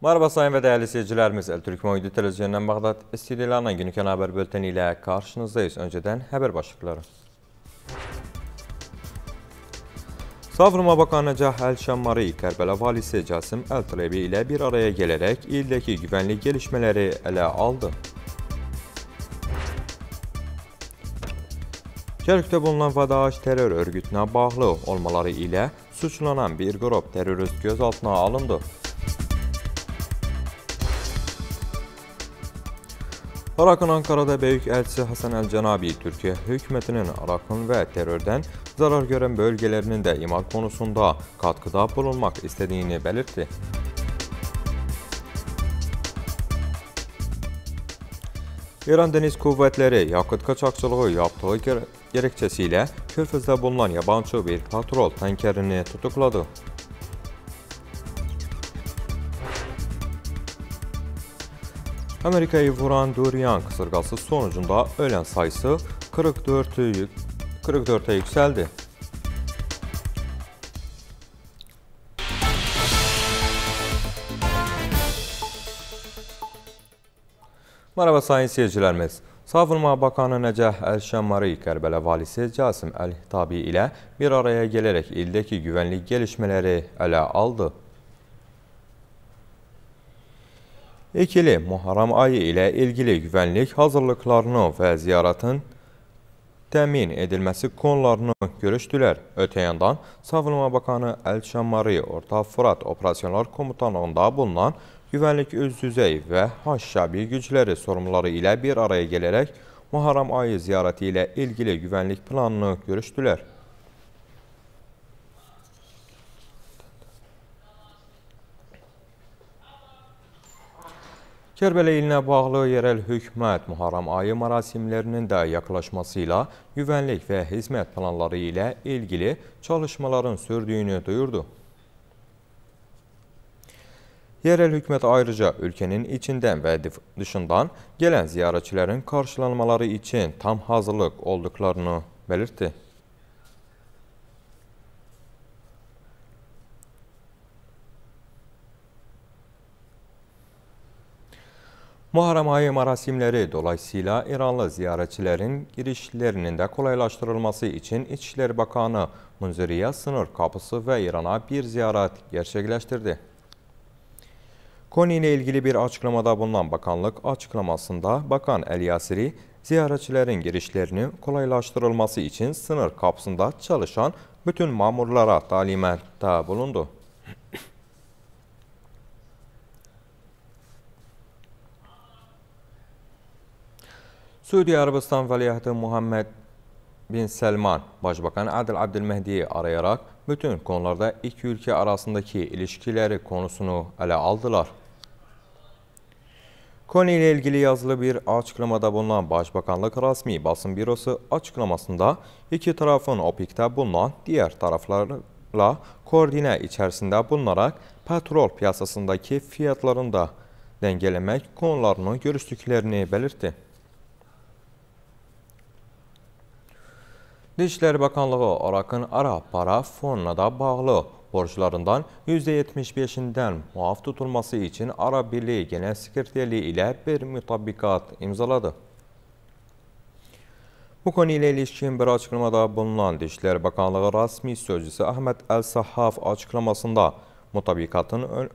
Merhaba sayın ve değerli seyircilerimiz. El Türk Moydu Televizyonu'ndan Bağdat istediyilerle günlükten haber bülteni ile karşınızdayız. Önceden haber başlıkları. Savunma Bakanı Cahel Şammari, Kərbəla valisi Casim Əltrebi ilə bir araya gelerek ildeki güvenlik gelişmeleri ele aldı. Cərkdə bulunan Vadaş terör örgütünə bağlı olmaları ilə suçlanan bir qrup terörist gözaltına alındı. Irak'ın Ankara'da Böyük Elçisi Hasan El Canabi, Türkiye hükümetinin Irak'ın ve terörden zarar gören bölgelerinin de imal konusunda katkıda bulunmak istediğini belirtti. İran Deniz Kuvvetleri yakıt kaçakçılığı yaptığı gerekçesiyle Körfez'de bulunan yabancı bir patrol tankerini tutukladı. Amerika'yı vuran Dorian kasırgası sonucunda ölen sayısı 44'e 44 yükseldi. Merhaba sayın seyircilerimiz. Savunma Bakanı Necəh Əlşəmari Kərbələ valisi Casim Əl-Hitabi ile bir araya gelerek ildeki güvenlik gelişmeleri ele aldı. İkili Muharram ayı ilə ilgili güvənlik hazırlıqlarını və ziyarətin təmin edilməsi konularını görüşdülər. Ötə yandan, Savunma Bakanı Əlçan Mari Orta Fırat Operasyonlar Komutanlığında bulunan güvənlik üz-düzey və haşşabi gücləri sorumluları ilə bir araya gələrək Muharram ayı ziyarəti ilə ilgili güvənlik planını görüşdülər. Kərbələ ilinə bağlı yerəl hökumət Muharram ayı mərasimlərinin də yaxlaşması ilə güvənlik və hizmət planları ilə ilgili çalışmaların sürdüyünü duyurdu. Yerəl hökumət ayrıca ölkənin içindən və dışından gələn ziyarətçilərin qarşılanmaları üçün tam hazırlıq olduqlarını belirtdi. Muharrem ayı marasimleri dolayısıyla İranlı ziyaretçilerin girişlerinin de kolaylaştırılması için İçişleri Bakanı Munziriye sınır kapısı ve İran'a bir ziyaret gerçekleştirdi. Konu ile ilgili bir açıklamada bulunan bakanlık açıklamasında Bakan El Yasiri, ziyaretçilerin girişlerini kolaylaştırılması için sınır kapısında çalışan bütün mamurlara talimette bulundu. Suudi Arabistan Veliahtı Muhammed Bin Selman, Başbakan Adil Abdülmehdi'yi arayarak bütün konularda iki ülke arasındaki ilişkileri konusunu ele aldılar. Konuyla ilgili yazılı bir açıklamada bulunan Başbakanlık Rasmi Basın Bürosu açıklamasında iki tarafın OPEC'te bulunan diğer taraflarla koordine içerisinde bulunarak petrol piyasasındaki fiyatlarında dengelemek konularını görüştüklerini belirtti. Dışişleri Bakanlığı Irak'ın ara para fonuna da bağlı borçlarından %75'inden muaf tutulması için Arap Birliği Genel Sekreterliği ile bir mütabikat imzaladı. Bu konuyla ilişkin bir açıklamada bulunan Dışişleri Bakanlığı resmi sözcüsü Ahmet El Sahaf açıklamasında mutabikatın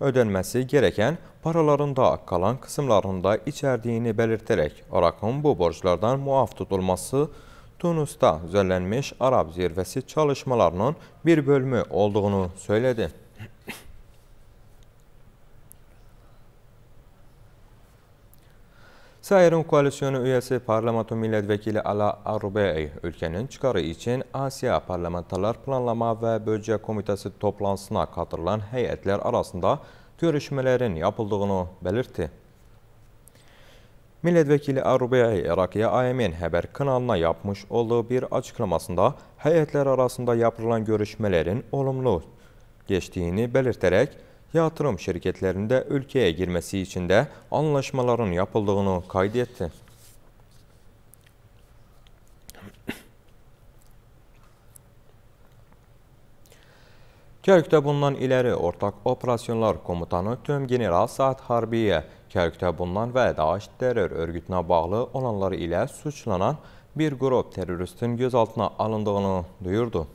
ödenmesi gereken paralarında kalan kısımlarında içerdiğini belirterek Irak'ın bu borçlardan muaf tutulması Tunus'ta düzenlenmiş Arap zirvesi çalışmalarının bir bölümü olduğunu söyledi. Sayrın koalisyonu üyesi parlamento milletvekili Ala Arubey, ülkenin çıkarı için Asya parlamentolar Planlama ve Bölge Komitesi toplantısına katılan heyetler arasında görüşmelerin yapıldığını belirtti. Milletvekili Arubia Irakiye AMN haber kanalına yapmış olduğu bir açıklamasında heyetler arasında yapılan görüşmelerin olumlu geçtiğini belirterek yatırım şirketlerinde ülkeye girmesi için de anlaşmaların yapıldığını kaydetti. Kərkdə bundan ileri ortak Operasyonlar Komutanı Tüm General Saad Harbiye, Kərkdə bundan və Daş terör örgütünə bağlı olanları ilə suçlanan bir grup teröristin gözaltına alındığını duyurdu.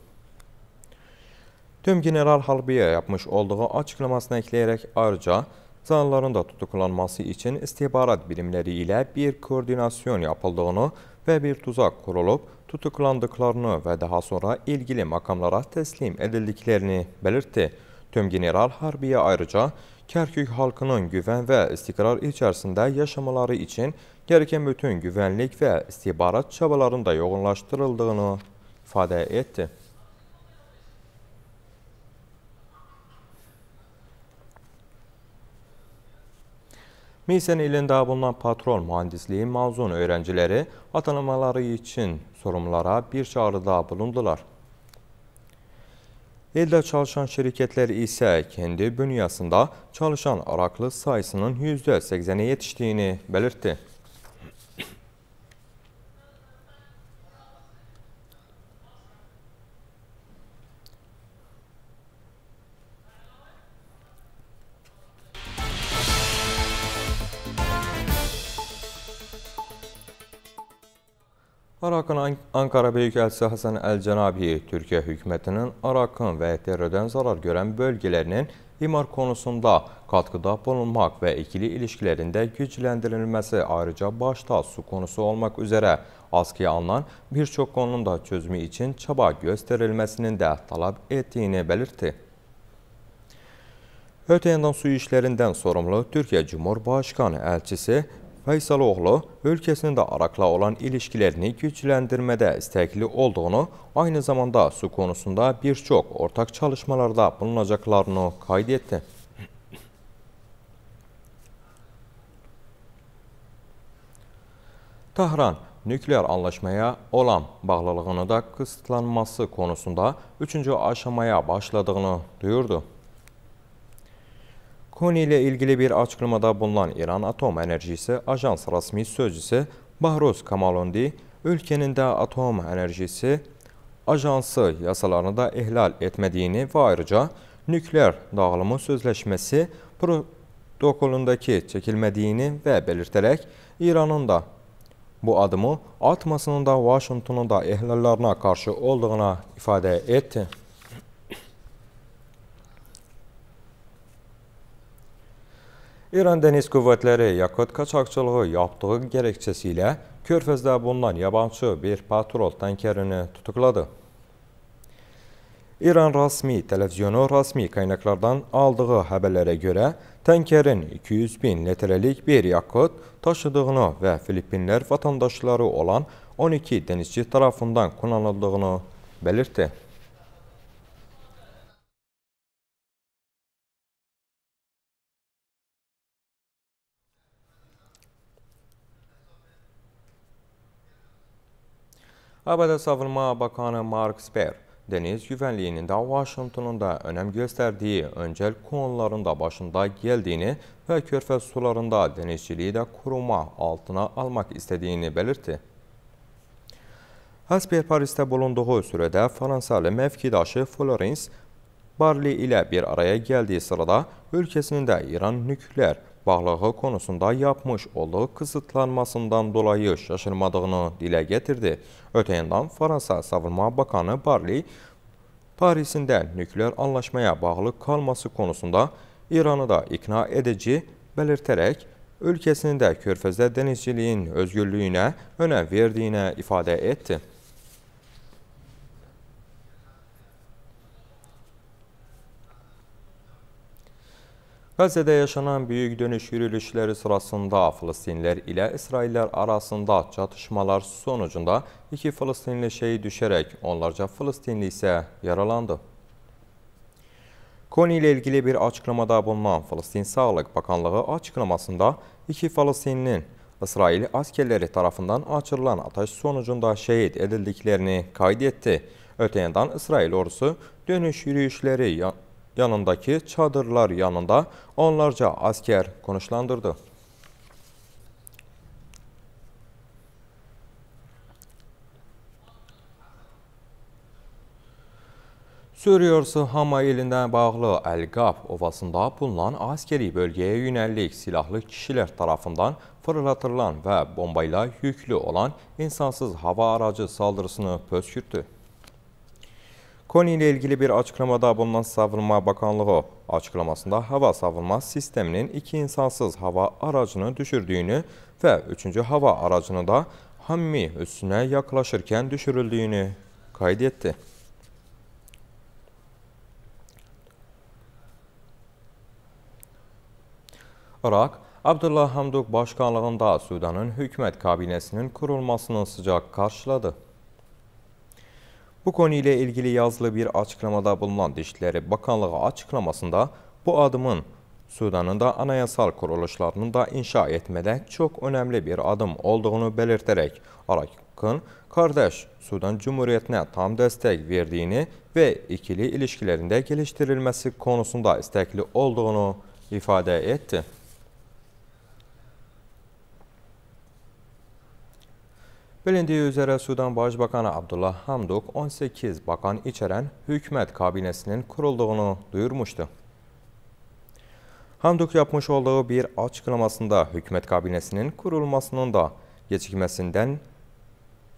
Tüm General Harbiye yapmış olduğu açıklamasını ekleyerek ayrıca zanların da tutuklanması için istihbarat birimleri ile bir koordinasyon yapıldığını və bir tuzaq qurulub, tutuqlandıqlarını və daha sonra ilgili makamlara təslim edildiklərini belirtdi. Tüm general Harbiyə ayrıca Kərkük halkının güvən və istiqrar içərisində yaşamaları üçün gərəkən bütün güvənlik və istihbarat çabalarında yoğunlaşdırıldığını ifadə etdi. Meysen ilində bulunan patrol mühəndisliyi mezun öğrencileri atanamaları için sorumlulara bir çağrı daha bulundular. Elde çalışan şirketler ise kendi bünyasında çalışan araklı sayısının %80'e yetiştiğini belirtti. Irak'ın Ankara Büyükelçisi Hasan El-Cenabi, Türkiye hükümetinin Irak'ın ve terrordan zarar gören bölgelerinin imar konusunda katkıda bulunmak ve ikili ilişkilerinde güçlendirilmesi ayrıca başta su konusu olmak üzere askıya alınan birçok çox konunun da çözümü için çaba gösterilmesinin de talep ettiğini belirtti. Öte yandan su işlerinden sorumlu Türkiye Cumhurbaşkanı elçisi Faysaloğlu ölkəsində Araqla olan ilişkilerini gücləndirmədə istəkli olduğunu, aynı zamanda su konusunda bir çox ortaq çalışmalarda bulunacaklarını qayd etdi. Tahran nükleer anlaşmaya olan bağlılığını da kısıtlanması konusunda 3. aşamaya başladığını duyurdu. Konu ilə ilgili bir açıqlamada bulunan İran Atom Enerjisi Ajans rəsmi sözcüsü Bahruz Kamalondi ölkənin də Atom Enerjisi Ajansı yasalarını da ihlal etmədiyini və ayrıca nükleer dağılımı sözləşməsi protokolundakı çəkilmədiyini və belirtərək İranın da bu adımı atmasının da Vaşinqtonun da ihlallarına qarşı olduğuna ifadə etdi. İran Deniz Kuvvetleri yakıt kaçakçılığı yaptığı gerekçesiyle Körfez'de bulunan yabancı bir patrol tankerini tutukladı. İran resmi televizyonu resmi kaynaklardan aldığı haberlere göre tankerin 200 bin litrelik bir yakıt taşıdığını ve Filipinler vatandaşları olan 12 denizci tarafından kullanıldığını belirtti. ABD Savunma Bakanı Mark Esper, deniz güvenliğinin de Washington'un önem gösterdiği öncel konuların da başında geldiğini ve körfez sularında denizciliği de koruma altına almak istediğini belirtti. Hasper Paris'te bulunduğu sürede Fransalı mevkidaşı Florence, Barley ile bir araya geldiği sırada ülkesinin de İran nükleer bağlığı konusunda yapmış olduğu kısıtlanmasından dolayı şaşırmadığını dile getirdi. Öte yandan Fransa Savunma Bakanı Barley, Paris'in nükleer anlaşmaya bağlı kalması konusunda İran'ı da ikna edici belirterek ülkesinin de körfezde denizciliğin özgürlüğüne önem verdiğine ifade etti. Gazze'de yaşanan büyük dönüş yürüyüşleri sırasında Filistinler ile İsrailler arasında çatışmalar sonucunda iki Filistinli şehit düşerek onlarca Filistinli ise yaralandı. Konu ile ilgili bir açıklamada bulunan Filistin Sağlık Bakanlığı açıklamasında iki Filistinlinin İsrail askerleri tarafından açılan ateş sonucunda şehit edildiklerini kaydetti. Öte yandan İsrail ordusu dönüş yürüyüşleri yanındakı çadırlar yanında onlarca asker konuşlandırdı. Suriya ordusu Hama ilə bağlı Əl-Qab ovasında bulunan askeri bölgəyə yönəlik silahlı kişilər tarafından fırlatılan və bombayla yüklü olan insansız hava aracı saldırısını pöskürtdü. Konuyla ilgili bir açıklamada bulunan Savunma Bakanlığı açıklamasında hava savunma sisteminin iki insansız hava aracını düşürdüğünü ve üçüncü hava aracını da Hammi üstüne yaklaşırken düşürüldüğünü kaydetti. Irak, Abdullah Hamdok başkanlığında Sudan'ın hükümet kabinesinin kurulmasını sıcak karşıladı. Bu konu ilə ilgili yazılı bir açıqlamada bulunan Dişləri Bakanlığı açıqlamasında bu adımın Sudanın da anayasal quruluşlarının da inşa etmədə çox önəmli bir adım olduğunu belirterek Arakın kardeş Sudan Cumhuriyeti'ne tam destek verdiğini ve ikili ilişkilerinde geliştirilmesi konusunda istekli olduğunu ifade etti. Bilindiği üzere Sudan Başbakanı Abdullah Hamdok 18 bakan içeren hükümet kabinesinin kurulduğunu duyurmuştu. Hamdok yapmış olduğu bir açıklamasında hükümet kabinesinin kurulmasının da geçikmesinden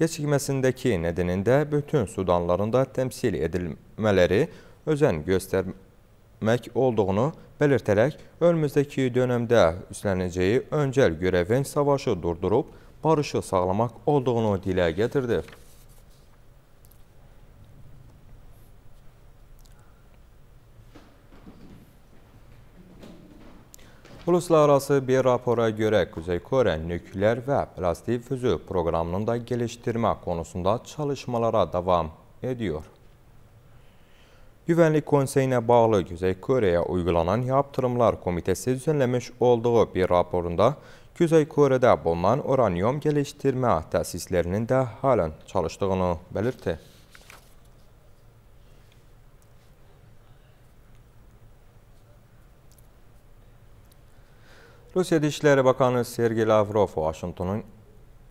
geçikmesindeki nedeninde bütün Sudanların da temsil edilmeleri özen göstermek olduğunu belirterek önümüzdeki dönemde üstleneceği öncel görevin savaşı durdurup barışı sağlamaq olduğunu dilə getirdi. Uluslararası bir rapora göre, Kuzey Kore nükleer ve plastik füzü proqramının da geliştirmə konusunda çalışmalara devam ediyor. Güvenlik Konseyi'ne bağlı Kuzey Kore'ye uygulanan yaptırımlar komitesi düzenlemiş olduğu bir raporunda Kuzey Kore'de bulunan uranium geliştirmə tesislerinin de halen çalıştığını belirtti. Rusya Dışişleri Bakanı Sergey Lavrov Washington'un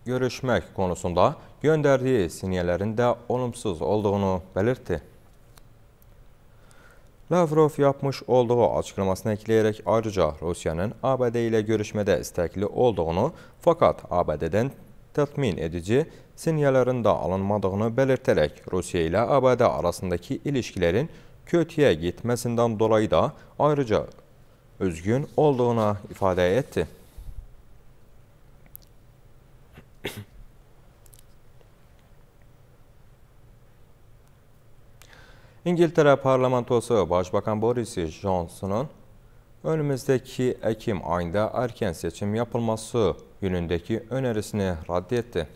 görüşmek konusunda gönderdiği sinyallerin de olumsuz olduğunu belirtti. Lavrov yapmış olduğu açıklamasını ekleyerek ayrıca Rusya'nın ABD ile görüşmede istekli olduğunu fakat ABD'den tatmin edici sinyallerin de alınmadığını belirterek Rusya ile ABD arasındaki ilişkilerin kötüye gitmesinden dolayı da ayrıca üzgün olduğuna ifade etti. İngiltere parlamentosu Başbakan Boris Johnson'un önümüzdeki Ekim ayında erken seçim yapılması yönündeki önerisini reddetti.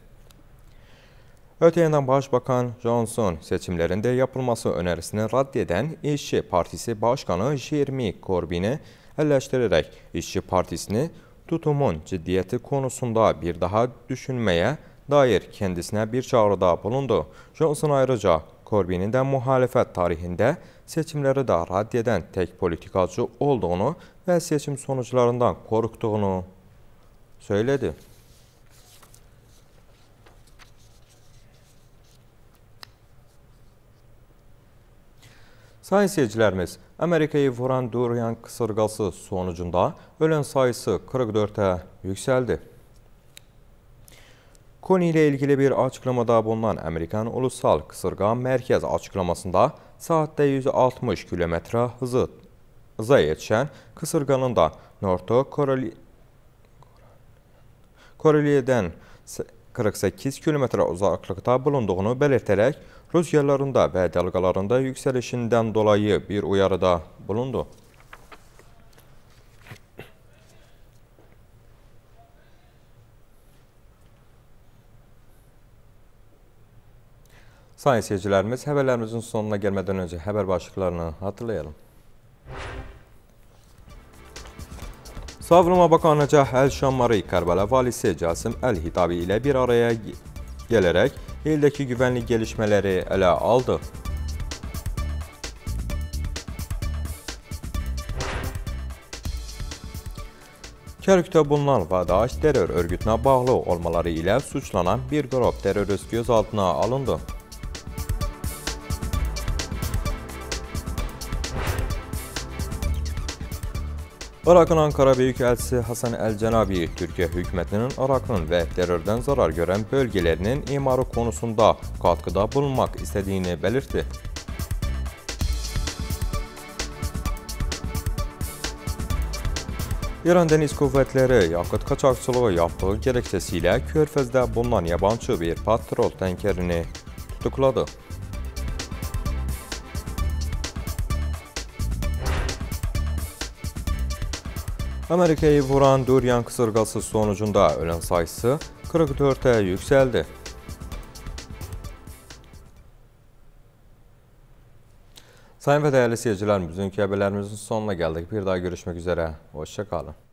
Öte yandan Başbakan Johnson seçimlerinde yapılması önerisini reddeden İşçi Partisi Başkanı Jeremy Corbyn'i eleştirerek İşçi Partisi'ni tutumun ciddiyeti konusunda bir daha düşünmeye dair kendisine bir çağrıda bulundu. Johnson ayrıca Korbin'in də müxalifət tarixində seçimləri də raddiyədən tək politikacı olduğunu və seçim sonuçlarından korktuğunu söyledi. Sayın seyircilərimiz, Amerikayı vuran Durian kısırgası sonucunda ölen sayısı 44 yükseldi. Koni ilə ilgili bir açıqlamada bulunan Amerikan Ulusal Qısırğan Mərkəz açıqlamasında saatdə 160 kilometrə hızı hıza yetişən qısırğanın da Norto Koreliyadan 48 kilometrə uzaqlıqda bulunduğunu belirtərək, rüzgarlarında və dəlqalarında yüksəlişindən dolayı bir uyarıda bulundu. Sayın seyircilərimiz, xəbərlərimizin sonuna gəlmədən öncə xəbər başlıqlarını hatırlayalım. Savunma Bakanı Cəhəl Şammarı Kərbələ valisi Casim Əl Hitabi ilə bir araya gələrək eldəki güvənlik gəlişmələri ələ aldı. Kərkütə bulunan və DAEŞ terror örgütünə bağlı olmaları ilə suçlanan bir qrop terörist gözaltına alındı. Irakın Ankara Büyükelçisi Hasan El-Cenabi, Türkiyə hökumətinin Irakın və terördən zarar gören bölgelerinin imarı konusunda katkıda bulunmak istediğini belirtti. İran Dəniz Qüvvətləri yaxıt qaçaqçılığı yaptığı gerekçesiyle Körfəzdə bulunan yabancı bir patrol tənkərini tutukladı. Amerika'yı vuran Durian kısırgası sonucunda ölen sayısı 44'e yükseldi. Sayın ve değerli seyirciler, bugünkü haberlerimizin sonuna geldik. Bir daha görüşmek üzere. Hoşçakalın.